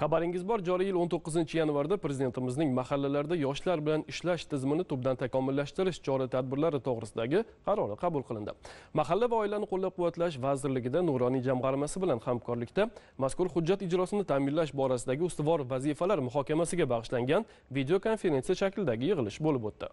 xabaringiz bor joriy yil 19 yanvarda prezidentimizning mahallalarda yoshlar bilan ishlash tizimini tubdan takomillashtirish chora tadbirlari to'g'risidagi qarori qabul qilindi mahalla va oilani qo'llab quvvatlash vazirligida nuroniy jamg'armasi bilan hamkorlikda mazkur hujjat ijrosini ta'minlash borasidagi ustuvor vazifalar muhokamasiga bag'ishlangan video konferensiya shaklidagi yig'ilish bo'lib o'tdi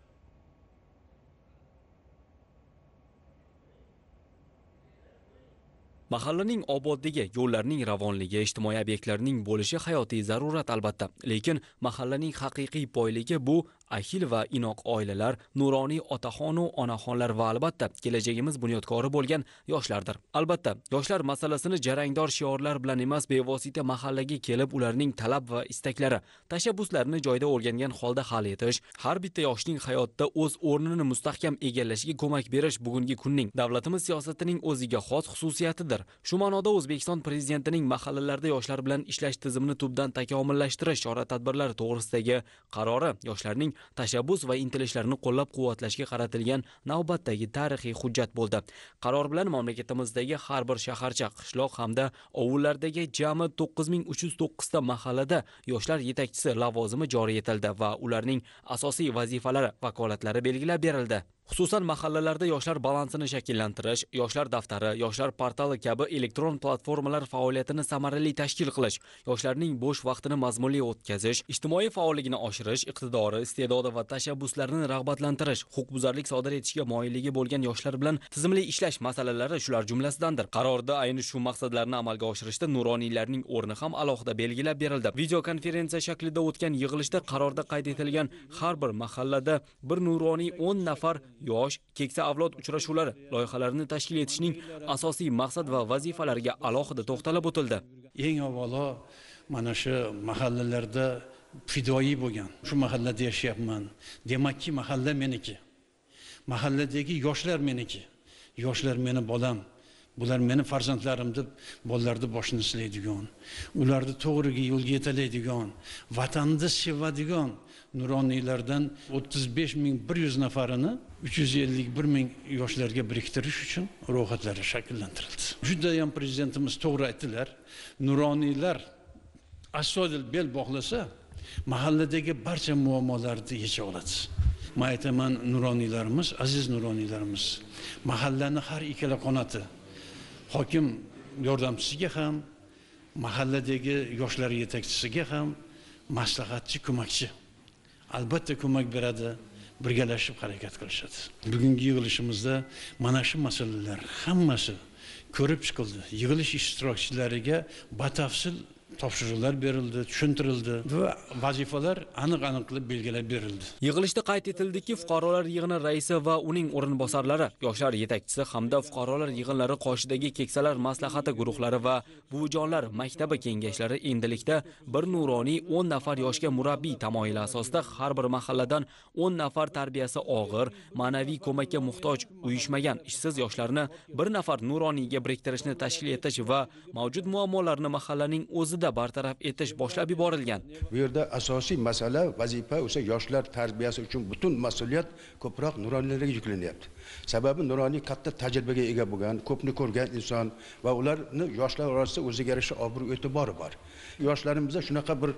mahallaning obodligi yo'llarning ravonligi ijtimoiy obyektlarning bo'lishi hayotiy zarurat albatta lekin mahallaning haqiqiy boyligi bu ahil va inoq oilalar nuroniy otaxonu onaxonlar va albatta kelajagimiz bunyodkori bo'lgan yoshlardir albatta yoshlar masalasini jarangdor shiorlar bilan emas bevosita mahallaga kelib ularning talab va istaklari tashabbuslarini joyida o'rgangan holda hal etish har bitta yoshning hayotda o'z o'rnini mustahkam egallashiga ko'mak berish bugungi kunning davlatimiz siyosatining o'ziga xos xususiyatidir shu ma'noda o'zbekiston prezidentining mahallalarda yoshlar bilan ishlash tizimini tubdan takomillashtirish chora tadbirlari to'g'risidagi qarori yoshlarning tashabbus va intilishlarni qo'llab-quvvatlashga qaratilgan navbatdagi tarixiy hujjat bo'ldi. Qaror bilan mamlakatimizdagi har bir shaharcha, qishloq hamda ovullardagi jami 9309 ta mahallada yoshlar yetakchisi lavozimi joriy etildi va ularning asosiy vazifalari, vakolatlari belgilab berildi. xususan mahallalarda yoshlar balansini shakllantirish yoshlar daftari yoshlar portali kabi elektron platformalar faoliyatini samarali tashkil qilish yoshlarning bo'sh vaqtini mazmunli o'tkazish ijtimoiy faolligini oshirish iqtidori iste'dodi va tashabbuslarini rag'batlantirish huquqbuzarlik sodir etishga moyilligi bo'lgan yoshlar bilan tizimli ishlash masalalari shular jumlasidandir qarorda ayni shu maqsadlarni amalga oshirishda nuroniylarning o'rni ham alohida belgilab berildi videokonferensiya shaklida o'tgan yig'ilishda qarorda qayd etilgan har bir mahallada bir nuroniy 10 nafar yosh, keksa avlod uchrashuvlari loyihalarini tashkil etishning asosiy maqsad va vazifalariga alohida to'xtalib o'tildi. Eng avvalo mana shu mahallalarda fidoyi bo'lgan, shu mahallada yashayapman. Demakki, mahalla meniki. Mahalladagi yoshlar meniki. Yoshlar meni bolam, bular meni farzandlarim deb bolalarni boshini silaydigan ularni to'g'ri yo'lga yetalaydigan vatanni sevadigan nuroniylardan o'ttiz besh ming bir yuz nafarini uch yuz ellik bir ming yoshlarga biriktirish uchun ro'yxatlari shakllantirildi judayam prezidentimiz to'g'ri aytdilar nuroniylar astoydil bel bog'lasa mahalladagi barcha muammolarni yecha oladi man aytaman nuroniylarimiz aziz nuroniylarimiz mahallani har ikkala qanoti hokim yordamchisiga ham mahalladagi yoshlar yetakchisiga ham maslahatchi ko'makchi albatta ko'mak beradi birgalashib harakat qilishadi bugungi yig'ilishimizda mana shu masalalar hammasi ko'rib chiqildi yig'ilish ishtirokchilariga batafsil topshiriqlar berildi tushuntirildi va vazifalar aniq aniq qilib belgilab berildi yig'ilishda qayd etildiki fuqarolar yig'ini raisi va uning o'rinbosarlari yoshlar yetakchisi hamda fuqarolar yig'inlari qoshidagi keksalar maslahati guruhlari va buvijonlar maktabi kengashlari endilikda bir nuroniy o'n nafar yoshga murabbiy tamoyili asosida har bir mahalladan o'n nafar tarbiyasi og'ir ma'naviy ko'makka muhtoj uyushmagan ishsiz yoshlarni bir nafar nuroniyga biriktirishni tashkil etish va mavjud muammolarni mahallaning o'zida yaqinda bartaraf etish boshlab yuborilgan bu yerda asosiy masala vazifa o'sha yoshlar tarbiyasi uchun butun mas'uliyat ko'proq nuroniylarga yuklanyapti sababi nuroniy katta tajribaga ega bo'lgan ko'pni ko'rgan inson va ularni yoshlar orasida o'ziga yarasha obro' e'tibori bor yoshlarimizda shunaqa bir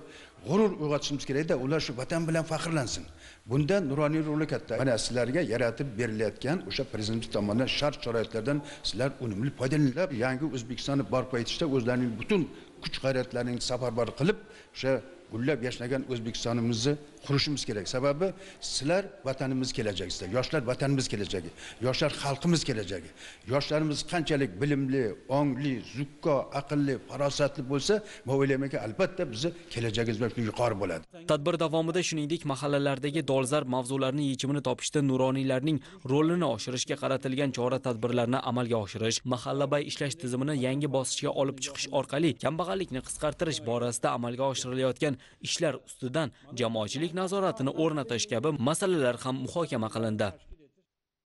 g'urur uyg'otishimiz kerakda ular shu vatan bilan faxrlansin bunda nuroniy roli katta mana sizlarga yaratib berilayotgan o'sha prezidentimiz tomonidan shart sharoitlardan sizlar unumli foydalanib yangi o'zbekistonni barpo etishda o'zlarining butun kuch g'ayratlaringni safarbar qilib o'sha gullab yashnagan o'zbekistonimizni qurishimiz kerak sababi sizlar vatanimiz kelajagi sizlar yoshlar vatanimiz kelajagi yoshlar xalqimiz kelajagi yoshlarimiz qanchalik bilimli ongli zukko aqlli farosatli bo'lsa man o'ylaymanki albatta bizni kelajagimiz yuqori bo'ladi tadbir davomida shuningdek mahallalardagi dolzarb mavzularni yechimini topishda nuroniylarning rolini oshirishga qaratilgan chora tadbirlarni amalga oshirish mahallabay ishlash tizimini yangi bosqichga olib chiqish orqali kambag'allikni qisqartirish borasida amalga oshirilayotgan ishlar ustidan jamoatchilik nazoratini o'rnatish kabi masalalar ham muhokama qilindi